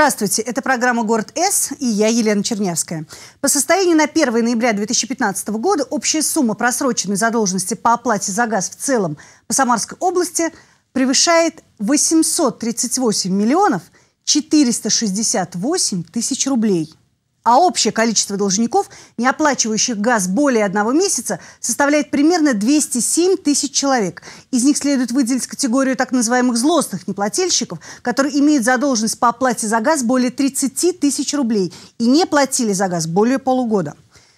Здравствуйте, это программа «Город С» и я, Елена Чернявская. По состоянию на 1 ноября 2015 года общая сумма просроченной задолженности по оплате за газ в целом по Самарской области превышает 838 миллионов 468 тысяч рублей. А общее количество должников, не оплачивающих газ более одного месяца, составляет примерно 207 тысяч человек. Из них следует выделить категорию так называемых злостных неплательщиков, которые имеют задолженность по оплате за газ более 30 тысяч рублей и не платили за газ более полугода.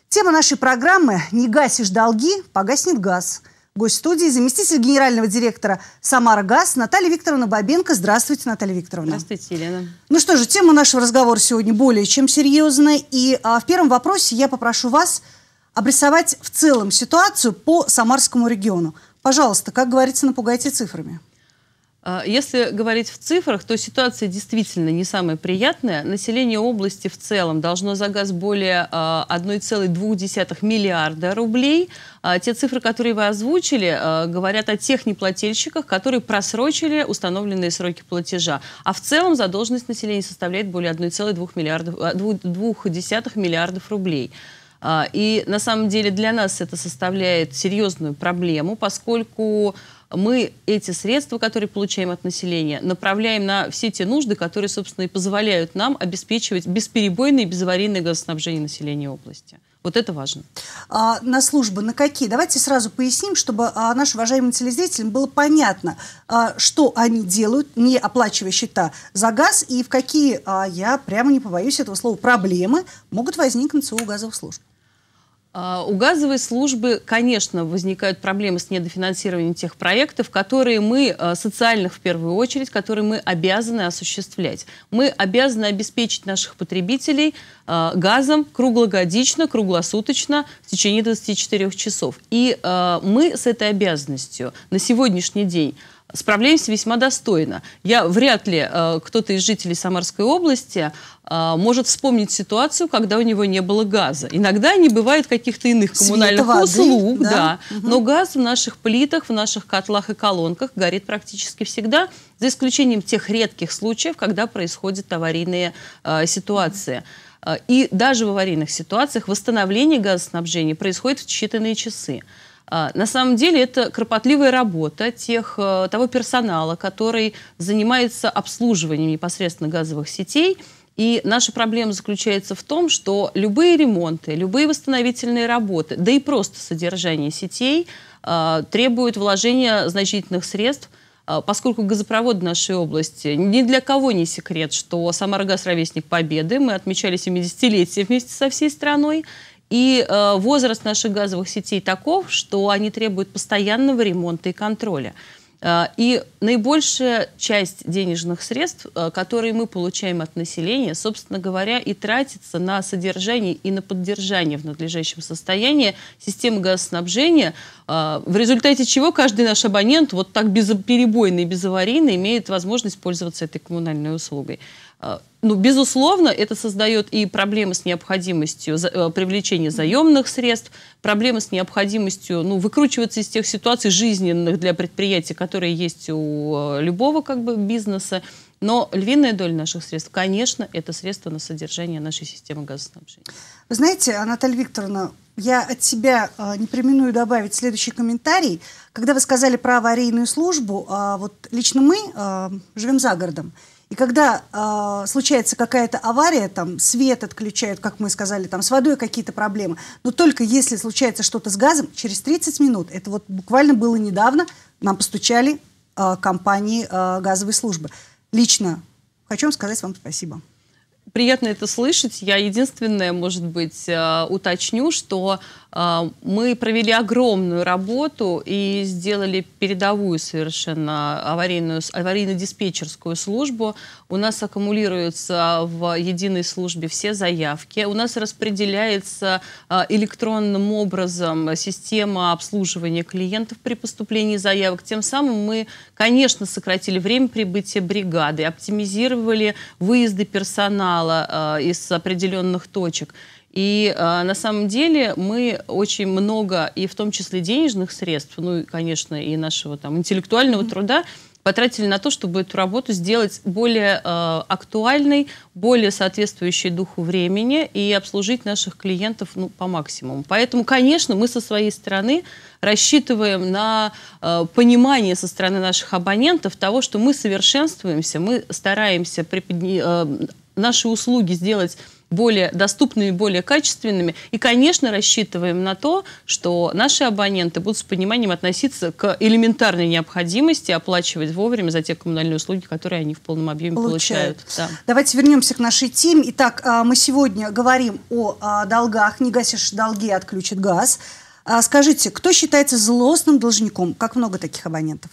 Тема нашей программы «Не гасишь долги, погаснет газ» гость студии, заместитель генерального директора «Самара ГАЗ» Наталья Викторовна Бабенко. Здравствуйте, Наталья Викторовна. Здравствуйте, Елена. Ну что же, тема нашего разговора сегодня более чем серьезная. И а, в первом вопросе я попрошу вас обрисовать в целом ситуацию по Самарскому региону. Пожалуйста, как говорится, напугайте цифрами. А, если говорить в цифрах, то ситуация действительно не самая приятная. Население области в целом должно за газ более 1,2 а, миллиарда рублей. А, те цифры, которые вы озвучили, говорят о тех неплательщиках, которые просрочили установленные сроки платежа. А в целом задолженность населения составляет более 1,2 миллиардов, 2,2 миллиардов рублей. И на самом деле для нас это составляет серьезную проблему, поскольку мы эти средства, которые получаем от населения, направляем на все те нужды, которые, собственно, и позволяют нам обеспечивать бесперебойное и безаварийное газоснабжение населения области. Вот это важно. А, на службы на какие? Давайте сразу поясним, чтобы а, нашим уважаемым телезрителям было понятно, а, что они делают, не оплачивая счета за газ, и в какие, а, я прямо не побоюсь этого слова, проблемы могут возникнуть у газовых служб. А, у газовой службы, конечно, возникают проблемы с недофинансированием тех проектов, которые мы, а, социальных в первую очередь, которые мы обязаны осуществлять. Мы обязаны обеспечить наших потребителей а, газом круглогодично, круглосуточно в течение 24 часов. И мы с этой обязанностью на сегодняшний день Справляемся весьма достойно. Я вряд ли э, кто-то из жителей Самарской области э, может вспомнить ситуацию, когда у него не было газа. Иногда не бывает каких-то иных коммунальных Света, услуг, да. да. Угу. Но газ в наших плитах, в наших котлах и колонках горит практически всегда, за исключением тех редких случаев, когда происходят аварийные э, ситуации. Э, и даже в аварийных ситуациях восстановление газоснабжения происходит в считанные часы. А, на самом деле это кропотливая работа тех, э, того персонала, который занимается обслуживанием непосредственно газовых сетей. И наша проблема заключается в том, что любые ремонты, любые восстановительные работы, да и просто содержание сетей э, требуют вложения значительных средств, э, поскольку газопровод в нашей области ни для кого не секрет, что Самаргаз – ровесник Победы. Мы отмечали 70-летие вместе со всей страной. И э, возраст наших газовых сетей таков, что они требуют постоянного ремонта и контроля. Э, и наибольшая часть денежных средств, э, которые мы получаем от населения, собственно говоря, и тратится на содержание и на поддержание в надлежащем состоянии системы газоснабжения, э, в результате чего каждый наш абонент вот так безперебойно и безаварийно имеет возможность пользоваться этой коммунальной услугой. А, ну, безусловно, это создает и проблемы с необходимостью э, привлечения заемных средств, проблемы с необходимостью ну, выкручиваться из тех ситуаций жизненных для предприятий, которые есть у э, любого как бы, бизнеса. Но львиная доля наших средств, конечно, это средства на содержание нашей системы газоснабжения. Вы знаете, Анатолия Викторовна, я от себя э, не применую добавить следующий комментарий. Когда вы сказали про аварийную службу, э, вот лично мы э, живем за городом. И когда э, случается какая-то авария, там свет отключают, как мы сказали, там с водой какие-то проблемы, но только если случается что-то с газом, через 30 минут, это вот буквально было недавно, нам постучали э, компании э, газовой службы. Лично хочу вам сказать вам спасибо. Приятно это слышать. Я единственное, может быть, уточню, что а, мы провели огромную работу и сделали передовую совершенно аварийную, аварийно-диспетчерскую службу. У нас аккумулируются в единой службе все заявки. У нас распределяется а, электронным образом система обслуживания клиентов при поступлении заявок. Тем самым мы, конечно, сократили время прибытия бригады, оптимизировали выезды персонала а, из определенных точек. И э, на самом деле мы очень много, и в том числе денежных средств, ну и, конечно, и нашего там интеллектуального mm-hmm. труда, потратили на то, чтобы эту работу сделать более э, актуальной, более соответствующей духу времени и обслужить наших клиентов ну, по максимуму. Поэтому, конечно, мы со своей стороны рассчитываем на э, понимание со стороны наших абонентов того, что мы совершенствуемся, мы стараемся приподня... э, наши услуги сделать более доступными, более качественными. И, конечно, рассчитываем на то, что наши абоненты будут с пониманием относиться к элементарной необходимости оплачивать вовремя за те коммунальные услуги, которые они в полном объеме получают. получают. Да. Давайте вернемся к нашей теме. Итак, а, мы сегодня говорим о а, долгах. Не гасишь долги, отключит газ. А, скажите, кто считается злостным должником? Как много таких абонентов?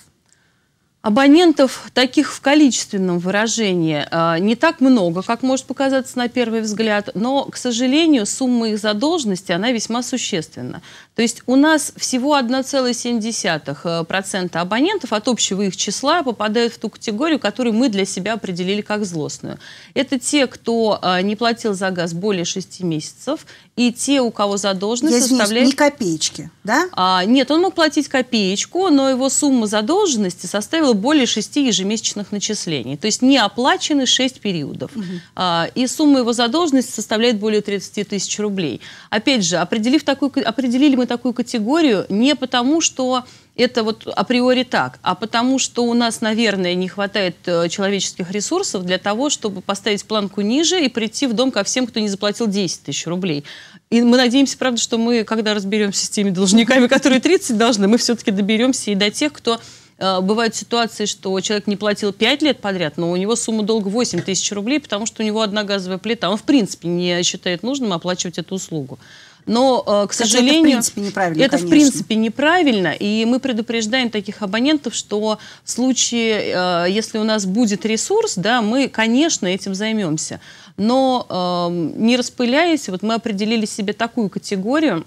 Абонентов таких в количественном выражении а, не так много, как может показаться на первый взгляд, но, к сожалению, сумма их задолженности, она весьма существенна. То есть у нас всего 1,7% э, абонентов от общего их числа попадают в ту категорию, которую мы для себя определили как злостную. Это те, кто э, не платил за газ более 6 месяцев, и те, у кого задолженность Я извиняюсь, составляет... не копеечки, да? А, нет, он мог платить копеечку, но его сумма задолженности составила более 6 ежемесячных начислений. То есть не оплачены 6 периодов. Угу. А, и сумма его задолженности составляет более 30 тысяч рублей. Опять же, определив такую, определили мы такую категорию не потому, что это вот априори так, а потому что у нас, наверное, не хватает э, человеческих ресурсов для того, чтобы поставить планку ниже и прийти в дом ко всем, кто не заплатил 10 тысяч рублей. И мы надеемся, правда, что мы, когда разберемся с теми должниками, которые 30 должны, мы все-таки доберемся и до тех, кто э, Бывают ситуации, что человек не платил 5 лет подряд, но у него сумма долга 8 тысяч рублей, потому что у него одна газовая плита. Он, в принципе, не считает нужным оплачивать эту услугу. Но, э, к сожалению, это в принципе неправильно. Это в принципе неправильно, и мы предупреждаем таких абонентов, что в случае, э, если у нас будет ресурс, да, мы, конечно, этим займемся. Но эм, не распыляясь, вот мы определили себе такую категорию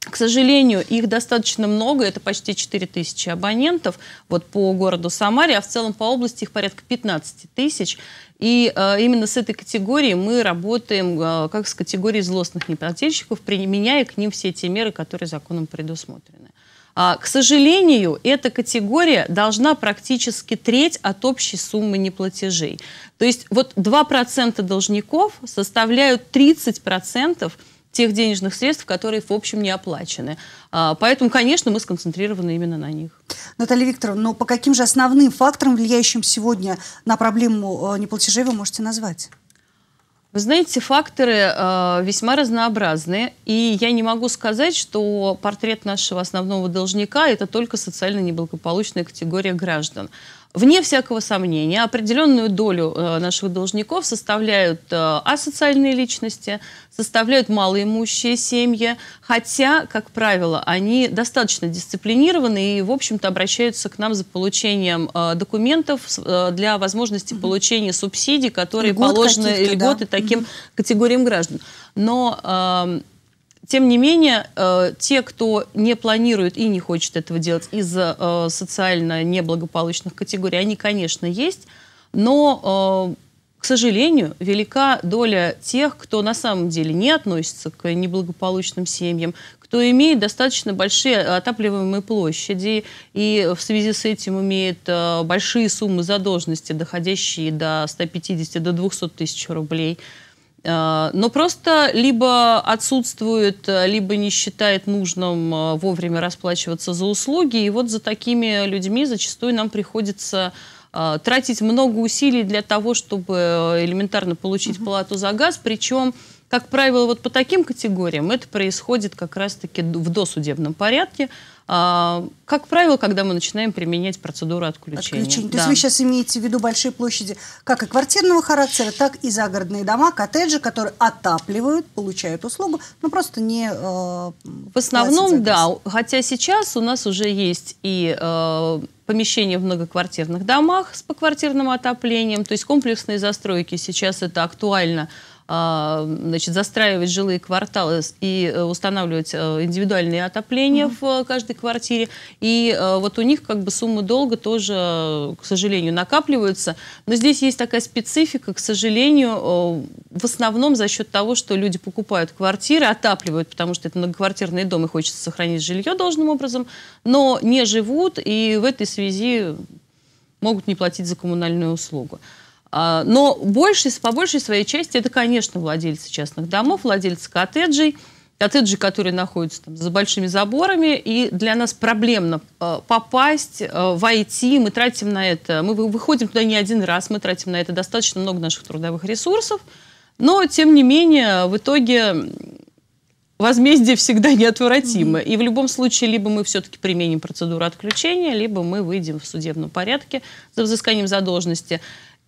к сожалению, их достаточно много, это почти 4000 абонентов вот по городу Самаре, а в целом по области их порядка 15 тысяч. И э, именно с этой категорией мы работаем э, как с категорией злостных неплательщиков, применяя к ним все те меры, которые законом предусмотрены. А, к сожалению, эта категория должна практически треть от общей суммы неплатежей. То есть вот 2% должников составляют 30% тех денежных средств, которые, в общем, не оплачены. А, поэтому, конечно, мы сконцентрированы именно на них. Наталья Викторовна, но ну, по каким же основным факторам, влияющим сегодня на проблему э, неплатежей, вы можете назвать? Вы знаете, факторы э, весьма разнообразные, и я не могу сказать, что портрет нашего основного должника – это только социально неблагополучная категория граждан. Вне всякого сомнения, определенную долю э, наших должников составляют э, асоциальные личности, составляют малоимущие семьи, хотя, как правило, они достаточно дисциплинированы и, в общем-то, обращаются к нам за получением э, документов для возможности получения субсидий, которые Льгот положены, льготы да. таким угу. категориям граждан. Но эм, тем не менее, э, те, кто не планирует и не хочет этого делать из-за э, социально неблагополучных категорий, они, конечно, есть, но, э, к сожалению, велика доля тех, кто на самом деле не относится к неблагополучным семьям, кто имеет достаточно большие отапливаемые площади и в связи с этим имеет большие суммы задолженности, доходящие до 150-200 до тысяч рублей – Э, но просто либо отсутствует, э, либо не считает нужным э, вовремя расплачиваться за услуги. И вот за такими людьми зачастую нам приходится тратить много усилий для того, чтобы элементарно получить плату за газ. Причем как правило, вот по таким категориям это происходит как раз-таки в досудебном порядке, а, как правило, когда мы начинаем применять процедуру отключения. отключения. Да. То есть вы сейчас имеете в виду большие площади как и квартирного характера, так и загородные дома, коттеджи, которые отапливают, получают услугу, но просто не э, В основном, да. Хотя сейчас у нас уже есть и э, помещения в многоквартирных домах с поквартирным отоплением, то есть комплексные застройки сейчас это актуально – а, значит, застраивать жилые кварталы и э, устанавливать э, индивидуальные отопления mm в э, каждой квартире. И вот у них как бы суммы долга тоже, к сожалению, накапливаются. Но здесь есть такая специфика, к сожалению, в основном за счет того, что люди покупают квартиры, отапливают, потому что это многоквартирный дом, и хочется сохранить жилье должным образом, но не живут, и в этой связи могут не платить за коммунальную услугу. А, но больше, по большей своей части это, конечно, владельцы частных домов, владельцы коттеджей, коттеджи, которые находятся там, за большими заборами, и для нас проблемно а, попасть, а, войти, мы тратим на это, мы выходим туда не один раз, мы тратим на это достаточно много наших трудовых ресурсов, но, тем не менее, в итоге возмездие всегда неотвратимо. И в любом случае, либо мы все-таки применим процедуру отключения, либо мы выйдем в судебном порядке за взысканием задолженности.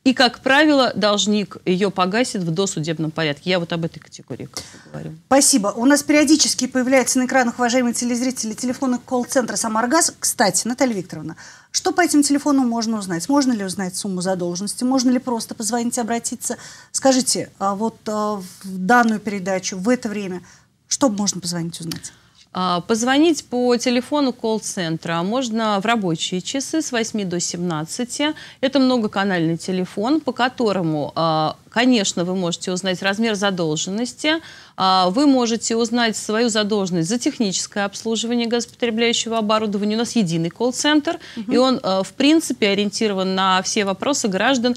И, как правило, должник ее погасит в досудебном порядке. Я вот об этой категории говорю. Спасибо. У нас периодически появляется на экранах, уважаемые телезрители, телефоны колл-центра «Самаргаз». Кстати, Наталья Викторовна, что по этим телефонам можно узнать? Можно ли узнать сумму задолженности? Можно ли просто позвонить, и обратиться? Скажите, а вот а, в данную передачу, в это время, что можно позвонить узнать? А, позвонить по телефону колл-центра можно в рабочие часы с 8 до 17. Это многоканальный телефон, по которому, а, конечно, вы можете узнать размер задолженности, а, вы можете узнать свою задолженность за техническое обслуживание газопотребляющего оборудования. У нас единый колл-центр, угу. и он, в принципе, ориентирован на все вопросы граждан,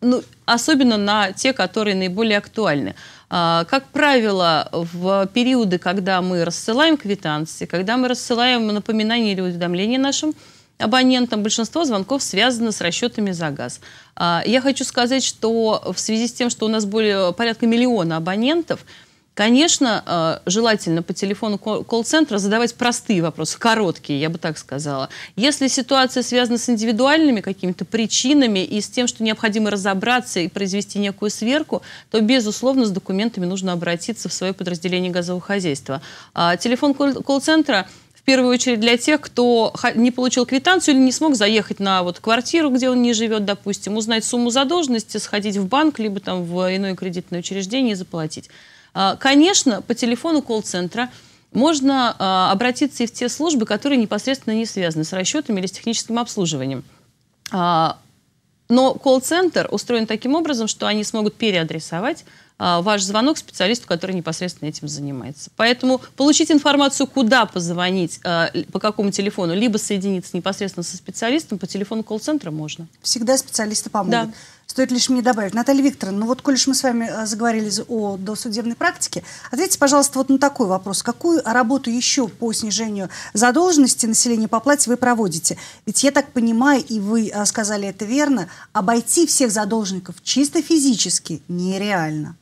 ну, особенно на те, которые наиболее актуальны. А, как правило, в периоды, когда мы рассылаем квитанции, когда мы рассылаем напоминания или уведомления нашим абонентам, большинство звонков связано с расчетами за газ. А, я хочу сказать, что в связи с тем, что у нас более порядка миллиона абонентов – Конечно, э, желательно по телефону колл-центра задавать простые вопросы, короткие, я бы так сказала. Если ситуация связана с индивидуальными какими-то причинами и с тем, что необходимо разобраться и произвести некую сверку, то, безусловно, с документами нужно обратиться в свое подразделение газового хозяйства. А телефон колл-центра в первую очередь для тех, кто не получил квитанцию или не смог заехать на вот квартиру, где он не живет, допустим, узнать сумму задолженности, сходить в банк, либо там в иное кредитное учреждение и заплатить. А, конечно, по телефону колл-центра можно а, обратиться и в те службы, которые непосредственно не связаны с расчетами или с техническим обслуживанием. А, но колл-центр устроен таким образом, что они смогут переадресовать ваш звонок специалисту, который непосредственно этим занимается. Поэтому получить информацию, куда позвонить, по какому телефону, либо соединиться непосредственно со специалистом, по телефону колл-центра можно. Всегда специалисты помогут. Да. Стоит лишь мне добавить. Наталья Викторовна, ну вот, коль мы с вами э, заговорили о досудебной практике, ответьте, пожалуйста, вот на такой вопрос. Какую работу еще по снижению задолженности населения по плате вы проводите? Ведь я так понимаю, и вы э, сказали это верно, обойти всех задолженников чисто физически нереально.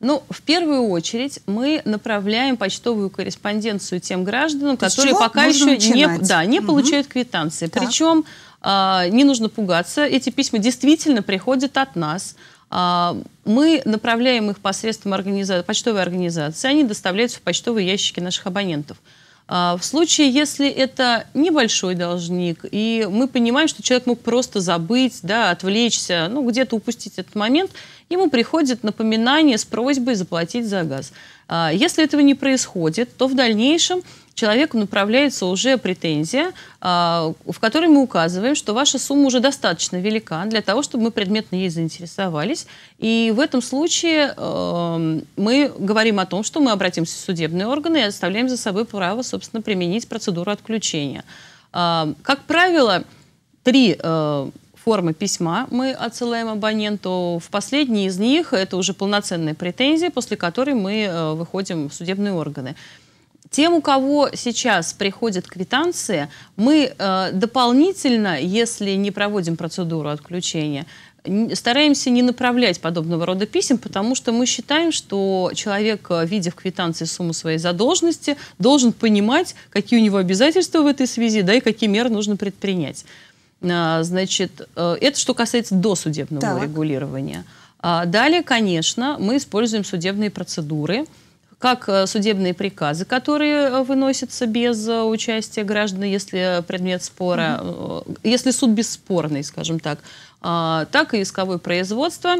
Ну, в первую очередь мы направляем почтовую корреспонденцию тем гражданам, которые пока еще начинать? не, да, не угу. получают квитанции. Так. Причем а, не нужно пугаться. Эти письма действительно приходят от нас. А, мы направляем их посредством организа... почтовой организации. Они доставляются в почтовые ящики наших абонентов. А, в случае, если это небольшой должник, и мы понимаем, что человек мог просто забыть, да, отвлечься, ну, где-то упустить этот момент, ему приходит напоминание с просьбой заплатить за газ. Если этого не происходит, то в дальнейшем человеку направляется уже претензия, а, в которой мы указываем, что ваша сумма уже достаточно велика для того, чтобы мы предметно ей заинтересовались. И в этом случае эм, мы говорим о том, что мы обратимся в судебные органы и оставляем за собой право, собственно, применить процедуру отключения. А, как правило, три э, формы письма мы отсылаем абоненту. В последней из них это уже полноценная претензия, после которой мы э, выходим в судебные органы. Тем, у кого сейчас приходят квитанции, мы э, дополнительно, если не проводим процедуру отключения, стараемся не направлять подобного рода писем, потому что мы считаем, что человек, э, видя в квитанции сумму своей задолженности, должен понимать, какие у него обязательства в этой связи, да, и какие меры нужно предпринять. А, значит, э, это что касается досудебного так. регулирования. А, далее, конечно, мы используем судебные процедуры – как э, судебные приказы, которые э, выносятся без э, участия граждан, если предмет спора, угу. если суд бесспорный, скажем так, а, так и исковое производство,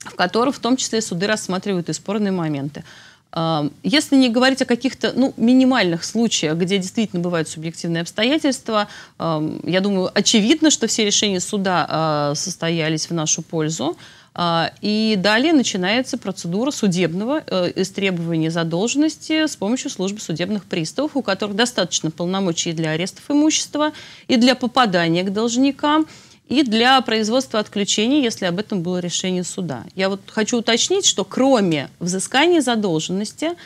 в котором в том числе суды рассматривают и спорные моменты. А, если не говорить о каких-то ну, минимальных случаях, где действительно бывают субъективные обстоятельства, я думаю, очевидно, что все решения суда а, состоялись в нашу пользу. А, и далее начинается процедура судебного э, истребования задолженности с помощью службы судебных приставов, у которых достаточно полномочий для арестов имущества и для попадания к должникам и для производства отключения, если об этом было решение суда. Я вот хочу уточнить, что кроме взыскания задолженности –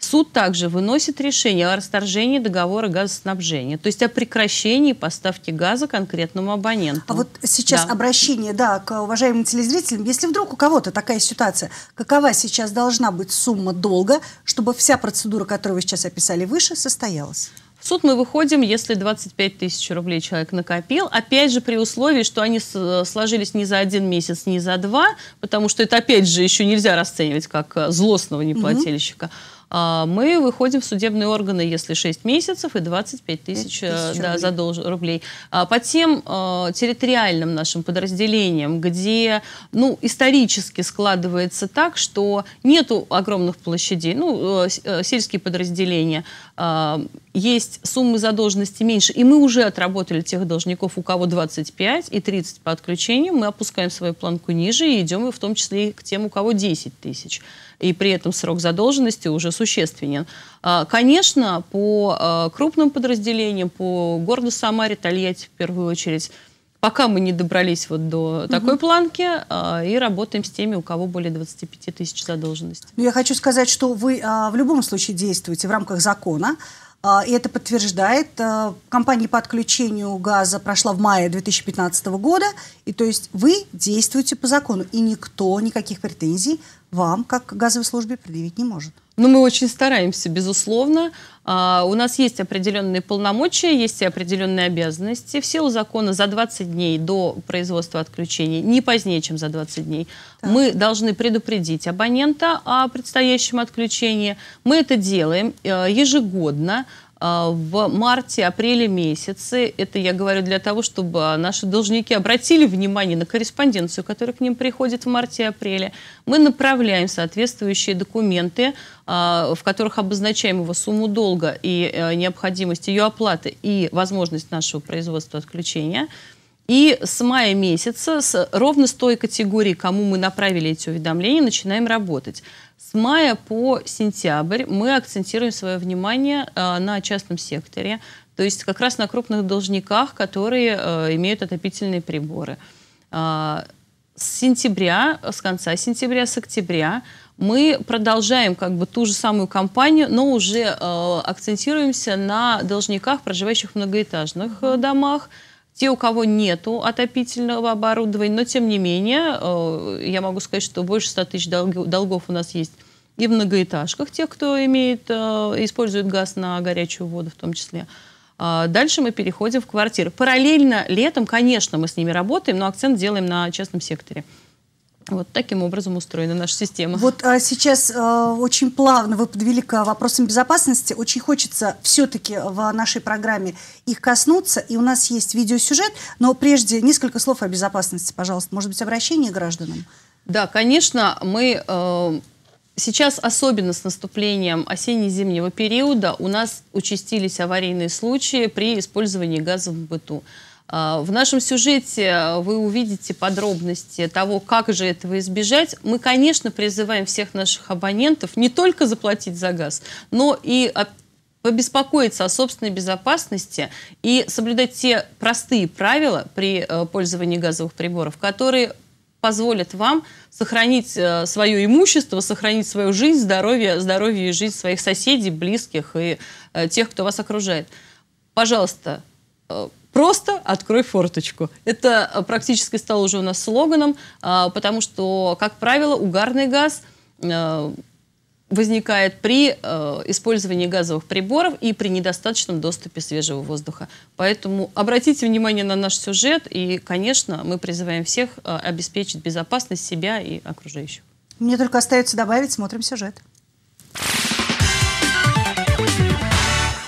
Суд также выносит решение о расторжении договора газоснабжения, то есть о прекращении поставки газа конкретному абоненту. А вот сейчас да. обращение да, к уважаемым телезрителям. Если вдруг у кого-то такая ситуация, какова сейчас должна быть сумма долга, чтобы вся процедура, которую вы сейчас описали выше, состоялась? В суд мы выходим, если 25 тысяч рублей человек накопил. Опять же, при условии, что они сложились не за один месяц, не за два, потому что это, опять же, еще нельзя расценивать как э, злостного неплательщика. Угу а, мы выходим в судебные органы, если 6 месяцев и 25 э, тысяч да, задолж... рублей. А, по тем э, территориальным нашим подразделениям, где ну, исторически складывается так, что нету огромных площадей, ну, э, сельские подразделения, а, есть суммы задолженности меньше, и мы уже отработали тех должников, у кого 25 и 30 по отключению, мы опускаем свою планку ниже и идем в том числе и к тем, у кого 10 тысяч и при этом срок задолженности уже существенен. А, конечно, по а, крупным подразделениям, по городу Самаре, Тольятти в первую очередь, пока мы не добрались вот до такой угу. планки а, и работаем с теми, у кого более 25 тысяч задолженности. Но ну, я хочу сказать, что вы в любом случае действуете в рамках закона. и это подтверждает. компания по отключению газа прошла в мае 2015 года. И то есть вы действуете по закону. И никто никаких претензий вам, как газовой службе, предъявить не может. Ну, мы очень стараемся, безусловно. А, у нас есть определенные полномочия, есть и определенные обязанности. В силу закона за 20 дней до производства отключения, не позднее, чем за 20 дней, так. мы должны предупредить абонента о предстоящем отключении. Мы это делаем э, ежегодно. А, в марте-апреле месяце. Это я говорю для того, чтобы а, наши должники обратили внимание на корреспонденцию, которая к ним приходит в марте-апреле. Мы направляем соответствующие документы, а, в которых обозначаем его сумму долга и э, необходимость ее оплаты и возможность нашего производства отключения – и с мая месяца, с, ровно с той категории, кому мы направили эти уведомления, начинаем работать. С мая по сентябрь мы акцентируем свое внимание э, на частном секторе, то есть как раз на крупных должниках, которые э, имеют отопительные приборы. Э, с сентября, с конца сентября, с октября мы продолжаем как бы ту же самую кампанию, но уже э, акцентируемся на должниках, проживающих в многоэтажных э, домах, те, у кого нет отопительного оборудования, но тем не менее, э, я могу сказать, что больше 100 тысяч долгов у нас есть и в многоэтажках, тех, кто имеет, э, использует газ на горячую воду в том числе. А дальше мы переходим в квартиры. Параллельно летом, конечно, мы с ними работаем, но акцент делаем на частном секторе. Вот таким образом устроена наша система. Вот а, сейчас э, очень плавно вы подвели к вопросам безопасности. Очень хочется все-таки в нашей программе их коснуться. И у нас есть видеосюжет, но прежде несколько слов о безопасности, пожалуйста. Может быть, обращение к гражданам? Да, конечно, мы... Э, Сейчас, особенно с наступлением осенне-зимнего периода, у нас участились аварийные случаи при использовании газа в быту. А, в нашем сюжете а, вы увидите подробности того, как же этого избежать. Мы, конечно, призываем всех наших абонентов не только заплатить за газ, но и побеспокоиться о собственной безопасности и соблюдать те простые правила при э, пользовании газовых приборов, которые позволят вам сохранить э, свое имущество, сохранить свою жизнь, здоровье, здоровье и жизнь своих соседей, близких и э, тех, кто вас окружает. Пожалуйста, Просто открой форточку. Это э, практически стало уже у нас слоганом, а, потому что, как правило, угарный газ э, возникает при э, использовании газовых приборов и при недостаточном доступе свежего воздуха. Поэтому обратите внимание на наш сюжет, и, конечно, мы призываем всех обеспечить безопасность себя и окружающих. Мне только остается добавить, смотрим сюжет.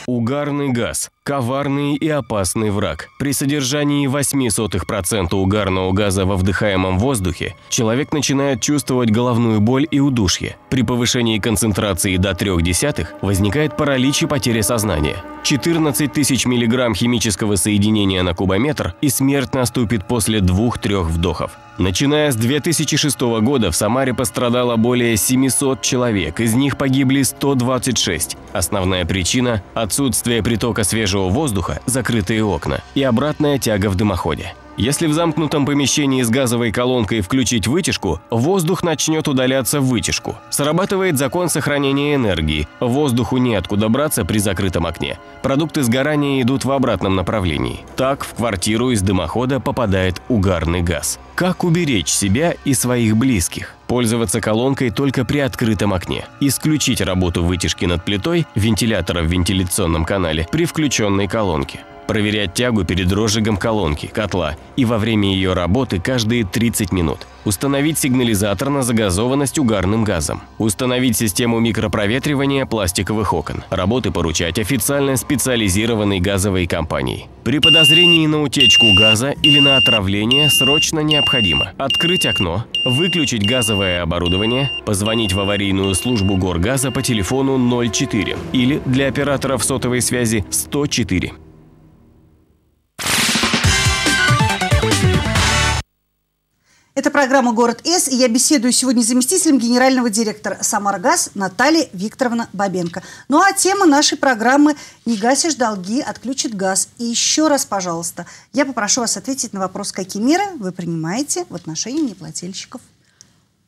Угарный газ коварный и опасный враг. При содержании 0,08% угарного газа во вдыхаемом воздухе человек начинает чувствовать головную боль и удушье. При повышении концентрации до 0,03 возникает паралич и потеря сознания. 14 тысяч миллиграмм химического соединения на кубометр и смерть наступит после 2-3 вдохов. Начиная с 2006 года в Самаре пострадало более 700 человек, из них погибли 126. Основная причина – отсутствие притока свежего свежего воздуха, закрытые окна и обратная тяга в дымоходе. Если в замкнутом помещении с газовой колонкой включить вытяжку, воздух начнет удаляться в вытяжку. Срабатывает закон сохранения энергии. Воздуху неоткуда браться при закрытом окне. Продукты сгорания идут в обратном направлении. Так в квартиру из дымохода попадает угарный газ. Как уберечь себя и своих близких? Пользоваться колонкой только при открытом окне. Исключить работу вытяжки над плитой, вентилятора в вентиляционном канале, при включенной колонке проверять тягу перед розжигом колонки, котла и во время ее работы каждые 30 минут. Установить сигнализатор на загазованность угарным газом. Установить систему микропроветривания пластиковых окон. Работы поручать официально специализированной газовой компании. При подозрении на утечку газа или на отравление срочно необходимо открыть окно, выключить газовое оборудование, позвонить в аварийную службу горгаза по телефону 04 или для операторов сотовой связи 104. Это программа «Город С», и я беседую сегодня с заместителем генерального директора «Самаргаз» Натальей Викторовна Бабенко. Ну а тема нашей программы «Не гасишь долги, отключит газ». И еще раз, пожалуйста, я попрошу вас ответить на вопрос, какие меры вы принимаете в отношении неплательщиков.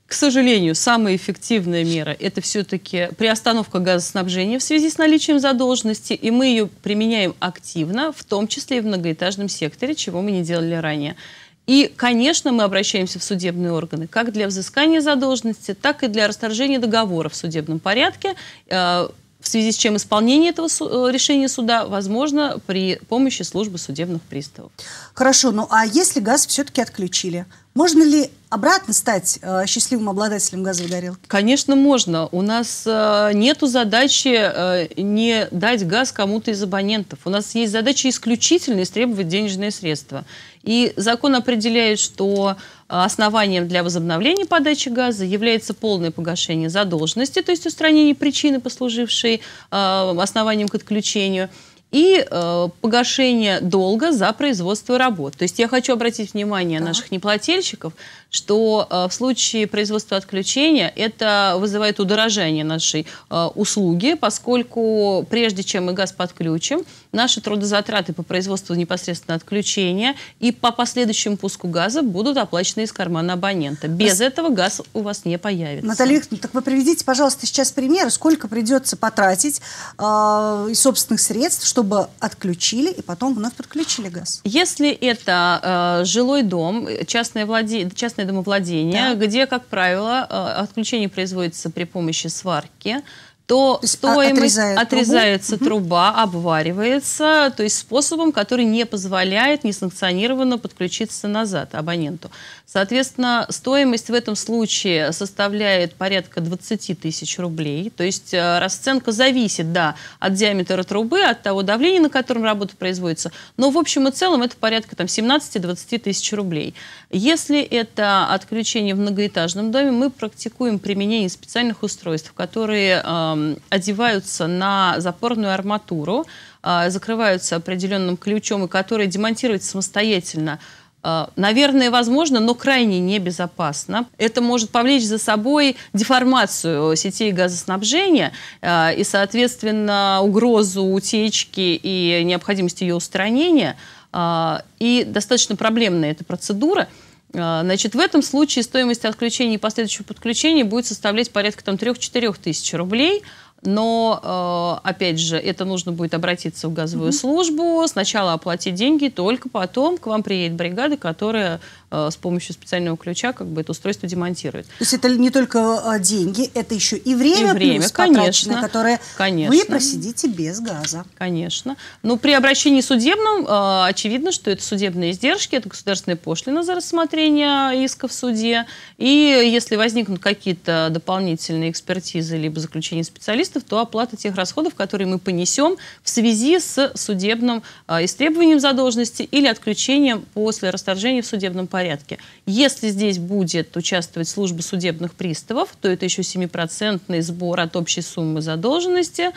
К сожалению, самая эффективная мера – это все-таки приостановка газоснабжения в связи с наличием задолженности, и мы ее применяем активно, в том числе и в многоэтажном секторе, чего мы не делали ранее. И, конечно, мы обращаемся в судебные органы как для взыскания задолженности, так и для расторжения договора в судебном порядке, э, в связи с чем исполнение этого э, решения суда возможно при помощи службы судебных приставов. Хорошо, ну а если газ все-таки отключили – можно ли обратно стать э, счастливым обладателем газовой горелки? Конечно, можно. У нас э, нету задачи э, не дать газ кому-то из абонентов. У нас есть задача исключительно истребовать денежные средства. И закон определяет, что э, основанием для возобновления подачи газа является полное погашение задолженности, то есть устранение причины, послужившей э, основанием к отключению – и э, погашение долга за производство работ. То есть я хочу обратить внимание так. наших неплательщиков, что э, в случае производства отключения это вызывает удорожание нашей э, услуги, поскольку прежде чем мы газ подключим, наши трудозатраты по производству непосредственно отключения и по последующему пуску газа будут оплачены из кармана абонента. Без Но... этого газ у вас не появится. Наталья Викторовна, так вы приведите, пожалуйста, сейчас пример, сколько придется потратить э, из собственных средств, чтобы отключили и потом вновь подключили газ. Если это э, жилой дом, э, частное, владе... частное частное домовладение, да. где, как правило, э, отключение производится при помощи сварки, то, то а, стоимость отрезает отрезается трубу. труба, обваривается, то есть способом, который не позволяет несанкционированно подключиться назад абоненту. Соответственно, стоимость в этом случае составляет порядка 20 тысяч рублей. То есть э, расценка зависит, да, от диаметра трубы, от того давления, на котором работа производится. Но в общем и целом это порядка там, 17-20 тысяч рублей. Если это отключение в многоэтажном доме, мы практикуем применение специальных устройств, которые э, одеваются на запорную арматуру, э, закрываются определенным ключом и которые демонтируются самостоятельно. Э, наверное, возможно, но крайне небезопасно. Это может повлечь за собой деформацию сетей газоснабжения э, и, соответственно, угрозу утечки и необходимость ее устранения. Э, и достаточно проблемная эта процедура. Значит, в этом случае стоимость отключения и последующего подключения будет составлять порядка там, 3-4 тысяч рублей – но, э, опять же, это нужно будет обратиться в газовую угу. службу, сначала оплатить деньги, только потом к вам приедет бригада, которая э, с помощью специального ключа как бы это устройство демонтирует. То есть это не только э, деньги, это еще и время, и время плюс конечно, которое конечно. вы просидите без газа. Конечно. Но ну, при обращении судебном очевидно, что это судебные издержки, это государственная пошлина за рассмотрение иска в суде. И если возникнут какие-то дополнительные экспертизы либо заключения специалистов, юристов, то оплата тех расходов, которые мы понесем в связи с судебным э, истребованием задолженности или отключением после расторжения в судебном порядке. Если здесь будет участвовать служба судебных приставов, то это еще 7% сбор от общей суммы задолженности э,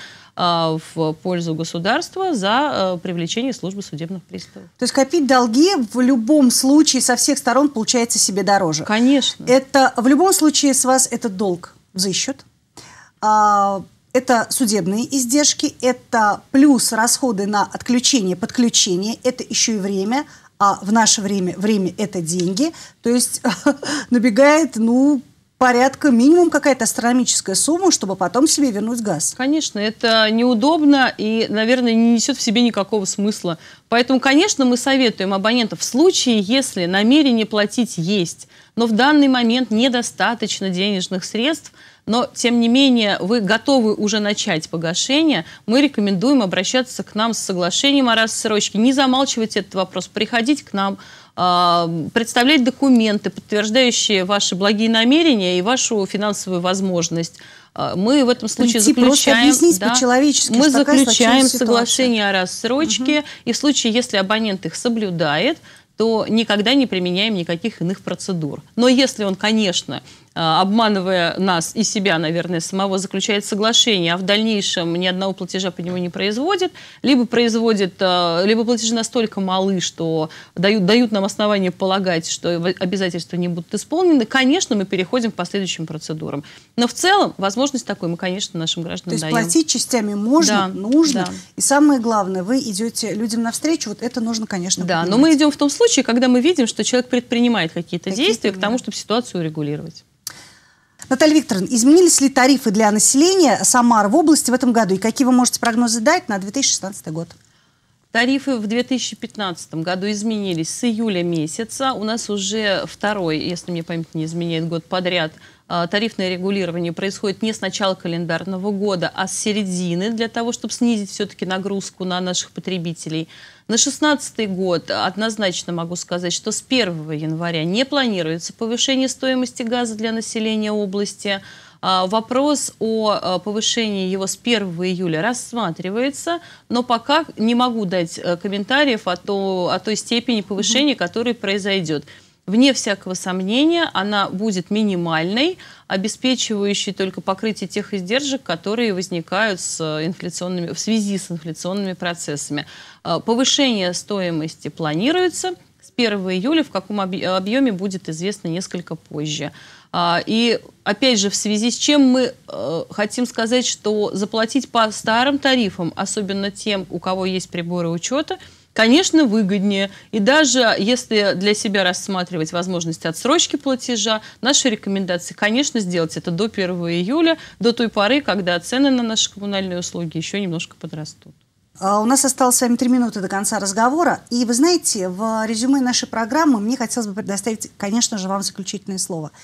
в пользу государства за э, привлечение службы судебных приставов. То есть копить долги в любом случае со всех сторон получается себе дороже. Конечно. Это в любом случае с вас этот долг за это судебные издержки, это плюс расходы на отключение, подключение, это еще и время, а в наше время время это деньги. То есть набегает, ну, порядка минимум какая-то астрономическая сумма, чтобы потом себе вернуть газ. Конечно, это неудобно и, наверное, не несет в себе никакого смысла. Поэтому, конечно, мы советуем абонентов в случае, если намерение платить есть, но в данный момент недостаточно денежных средств, но тем не менее вы готовы уже начать погашение, мы рекомендуем обращаться к нам с соглашением о рассрочке. Не замалчивайте этот вопрос, приходить к нам, а, представлять документы, подтверждающие ваши благие намерения и вашу финансовую возможность. А, мы в этом случае Идти типа заключаем, да, мы заключаем соглашение о рассрочке, угу. и в случае, если абонент их соблюдает, то никогда не применяем никаких иных процедур. Но если он, конечно, Э, обманывая нас и себя, наверное, самого, заключает соглашение, а в дальнейшем ни одного платежа по нему не производит, либо производит, э, либо платежи настолько малы, что дают, дают нам основания полагать, что обязательства не будут исполнены, конечно, мы переходим к последующим процедурам. Но в целом возможность такой мы, конечно, нашим гражданам То есть даем. платить частями можно, да, нужно, да. и самое главное, вы идете людям навстречу, вот это нужно, конечно, Да, понимать. но мы идем в том случае, когда мы видим, что человек предпринимает какие-то какие действия к тому, чтобы ситуацию урегулировать. Наталья Викторовна, изменились ли тарифы для населения Самары в области в этом году? И какие вы можете прогнозы дать на 2016 год? Тарифы в 2015 году изменились с июля месяца. У нас уже второй, если мне память не изменяет, год подряд а, тарифное регулирование происходит не с начала календарного года, а с середины, для того, чтобы снизить все-таки нагрузку на наших потребителей. На 2016 год однозначно могу сказать, что с 1 января не планируется повышение стоимости газа для населения области – а, вопрос о а, повышении его с 1 июля рассматривается, но пока не могу дать э, комментариев о, то, о той степени повышения, которое произойдет вне всякого сомнения, она будет минимальной, обеспечивающей только покрытие тех издержек, которые возникают с э, инфляционными, в связи с инфляционными процессами. А, повышение стоимости планируется. С 1 июля в каком объеме будет известно несколько позже. А, и опять же, в связи с чем мы э, хотим сказать, что заплатить по старым тарифам, особенно тем, у кого есть приборы учета, конечно, выгоднее. И даже если для себя рассматривать возможность отсрочки платежа, наши рекомендации, конечно, сделать это до 1 июля, до той поры, когда цены на наши коммунальные услуги еще немножко подрастут. А, у нас осталось с вами три минуты до конца разговора. И вы знаете, в резюме нашей программы мне хотелось бы предоставить, конечно же, вам заключительное слово –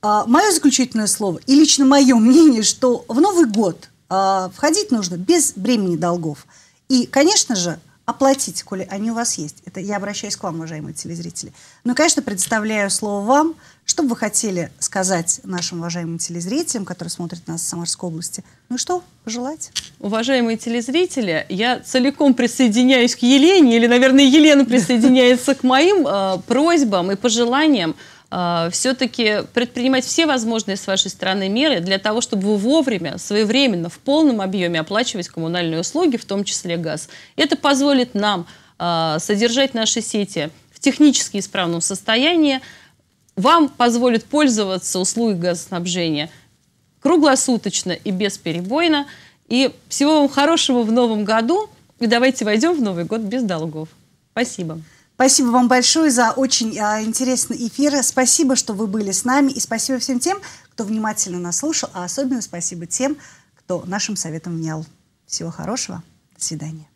а, мое заключительное слово и лично мое мнение, что в Новый год а, входить нужно без бремени долгов. И, конечно же, оплатить, коли они у вас есть. Это я обращаюсь к вам, уважаемые телезрители. Ну, конечно, предоставляю слово вам, что бы вы хотели сказать нашим уважаемым телезрителям, которые смотрят нас в Самарской области. Ну и что пожелать? Уважаемые телезрители, я целиком присоединяюсь к Елене, или, наверное, Елена присоединяется к моим а, просьбам и пожеланиям. А, все-таки предпринимать все возможные с вашей стороны меры для того, чтобы вы вовремя, своевременно, в полном объеме оплачивать коммунальные услуги, в том числе газ. Это позволит нам а, содержать наши сети в технически исправном состоянии, вам позволит пользоваться услугой газоснабжения круглосуточно и бесперебойно. И всего вам хорошего в новом году. И давайте войдем в Новый год без долгов. Спасибо. Спасибо вам большое за очень а, интересный эфир. Спасибо, что вы были с нами. И спасибо всем тем, кто внимательно нас слушал. А особенно спасибо тем, кто нашим советом внял. Всего хорошего. До свидания.